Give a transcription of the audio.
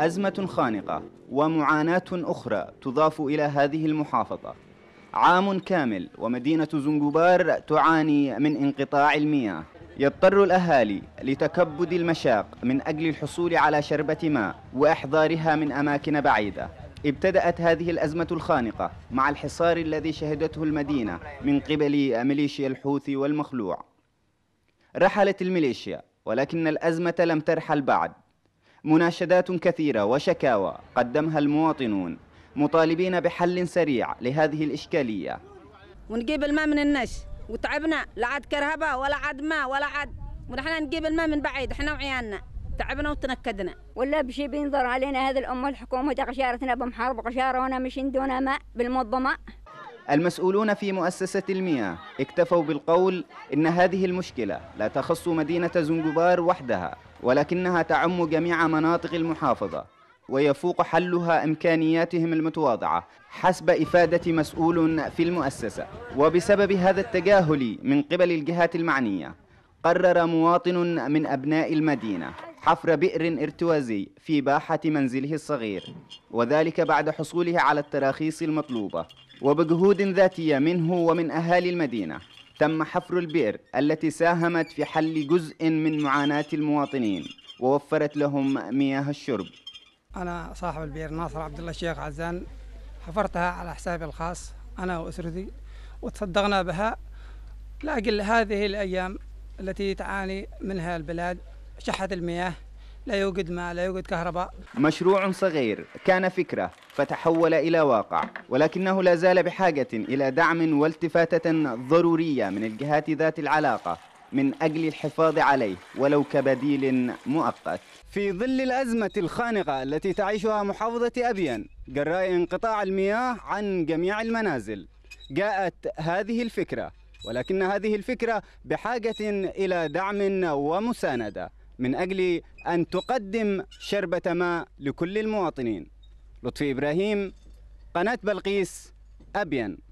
أزمة خانقة ومعاناة أخرى تضاف إلى هذه المحافظة عام كامل ومدينة زنجبار تعاني من انقطاع المياه يضطر الأهالي لتكبد المشاق من أجل الحصول على شربة ماء وإحضارها من أماكن بعيدة ابتدأت هذه الأزمة الخانقة مع الحصار الذي شهدته المدينة من قبل ميليشيا الحوثي والمخلوع رحلت الميليشيا ولكن الأزمة لم ترحل بعد مناشدات كثيرة وشكاوى قدمها المواطنون مطالبين بحل سريع لهذه الإشكالية ونجيب الماء من النش وتعبنا لا عاد كرهبة ولا عاد ماء ولا عاد ونحن نجيب الماء من بعيد احنا وعيالنا تعبنا وتنكدنا ولا بشي بينظر علينا هذه الأمة الحكومة تقشارتنا بمحارب قشارة وانا مش دون ماء بالمنظمة المسؤولون في مؤسسة المياه اكتفوا بالقول إن هذه المشكلة لا تخص مدينة زنجبار وحدها ولكنها تعم جميع مناطق المحافظة ويفوق حلها إمكانياتهم المتواضعة حسب إفادة مسؤول في المؤسسة وبسبب هذا التجاهل من قبل الجهات المعنية قرر مواطن من أبناء المدينة حفر بئر ارتوازي في باحة منزله الصغير وذلك بعد حصوله على التراخيص المطلوبة وبجهود ذاتية منه ومن أهالي المدينة تم حفر البئر التي ساهمت في حل جزء من معاناة المواطنين ووفرت لهم مياه الشرب أنا صاحب البئر ناصر عبد الله الشيخ عزان حفرتها على حسابي الخاص أنا وأسرتي وتصدقنا بها لكن هذه الأيام التي تعاني منها البلاد شحت المياه لا يوجد ماء لا يوجد كهرباء مشروع صغير كان فكرة فتحول إلى واقع ولكنه لا زال بحاجة إلى دعم والتفاتة ضرورية من الجهات ذات العلاقة من أجل الحفاظ عليه ولو كبديل مؤقت في ظل الأزمة الخانقة التي تعيشها محافظة أبيان جراء انقطاع المياه عن جميع المنازل جاءت هذه الفكرة ولكن هذه الفكرة بحاجة إلى دعم ومساندة من أجل أن تقدم شربة ماء لكل المواطنين لطفي إبراهيم قناة بلقيس أبين